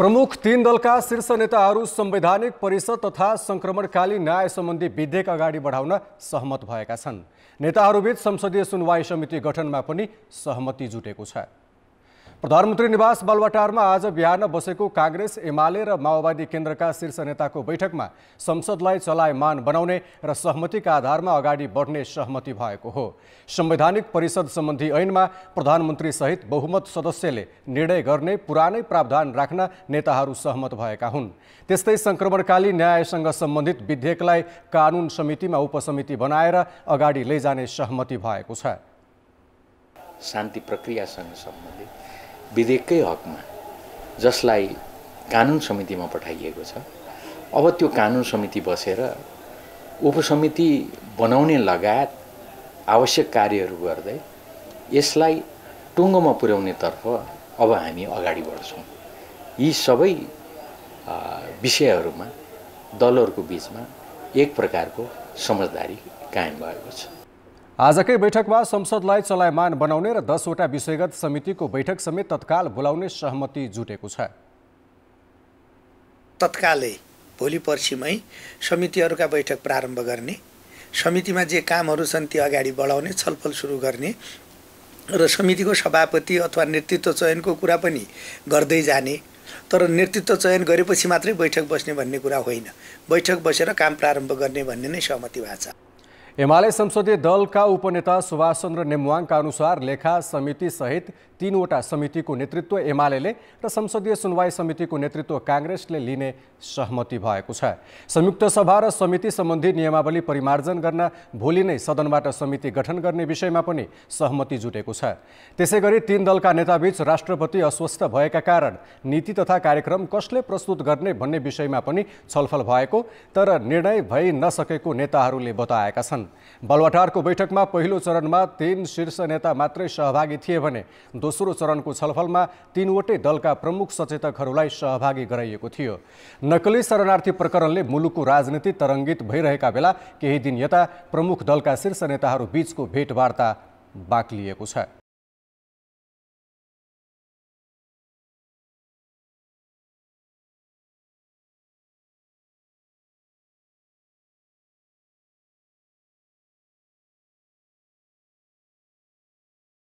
प्रमुख तीन दलका शीर्ष नेताहरू संवैधानिक परिषद तथा सङ्क्रमणकालीन न्याय सम्बन्धी विधेयक अगाडि बढाउन सहमत भएका छन् नेताहरूबीच संसदीय सुनवाई समिति गठनमा पनि सहमति जुटेको छ प्रधानमन्त्री निवास बालवाटारमा आज बिहान बसेको काङ्ग्रेस एमाले र माओवादी केन्द्रका शीर्ष नेताको बैठकमा संसदलाई चलायमान बनाउने र सहमतिका आधारमा अगाडि बढ्ने सहमति भएको हो संवैधानिक परिषद सम्बन्धी ऐनमा प्रधानमन्त्री सहित बहुमत सदस्यले निर्णय गर्ने पुरानै प्रावधान राख्न नेताहरू सहमत भएका हुन् त्यस्तै संक्रमणकालीन न्यायसँग सम्बन्धित विधेयकलाई कानुन समितिमा उपसमिति बनाएर अगाडि लैजाने सहमति भएको छ शान्ति प्रक्रियासँग सम्बन्धित विधेयककै हकमा जसलाई कानुन समितिमा पठाइएको छ अब त्यो कानुन समिति बसेर उपसमिति बनाउने लगायत आवश्यक कार्यहरू गर्दै यसलाई टुङ्गोमा पुर्याउनेतर्फ अब हामी अगाडि बढ्छौँ यी सबै विषयहरूमा दलहरूको बिचमा एक प्रकारको समझदारी कायम भएको छ आजकै बैठकमा संसदलाई चलायमान बनाउने र दसवटा विषयगत समितिको बैठक समेत तत्काल बोलाउने सहमति जुटेको छ तत्कालै भोलि पर्सिमै समितिहरूका बैठक प्रारम्भ गर्ने समितिमा जे कामहरू छन् ती अगाडि बढाउने छलफल सुरु गर्ने र समितिको सभापति अथवा नेतृत्व चयनको कुरा पनि गर्दै जाने तर नेतृत्व चयन गरेपछि मात्रै बैठक बस्ने भन्ने कुरा होइन बैठक बसेर काम प्रारम्भ गर्ने भन्ने नै सहमति भएको छ एमाले संसदीय दलका उपनेता सुभाष चन्द्र नेमवाङका अनुसार लेखा समिति सहित तीनवटा समितिको नेतृत्व एमाले र संसदीय सुनवाई समितिको नेतृत्व काङ्ग्रेसले लिने सहमति भएको छ संयुक्त सभा र समिति सम्बन्धी नियमावली परिमार्जन गर्न भोलि नै सदनबाट समिति गठन गर्ने विषयमा पनि सहमति जुटेको छ त्यसै गरी तीन दलका नेताबीच राष्ट्रपति अस्वस्थ भएका कारण नीति तथा कार्यक्रम कसले प्रस्तुत गर्ने भन्ने विषयमा पनि छलफल भएको तर निर्णय भइ नसकेको नेताहरूले बताएका छन् छन् बलवाटारको बैठकमा पहिलो चरणमा तीन शीर्ष नेता मात्रै सहभागी थिए भने दोस्रो चरणको छलफलमा तीनवटै दलका प्रमुख सचेतकहरूलाई सहभागी गराइएको थियो नक्कली शरणार्थी प्रकरणले मुलुकको राजनीति तरङ्गित भइरहेका बेला केही दिन यता प्रमुख दलका शीर्ष नेताहरू बीचको भेटवार्ता बाक्लिएको छ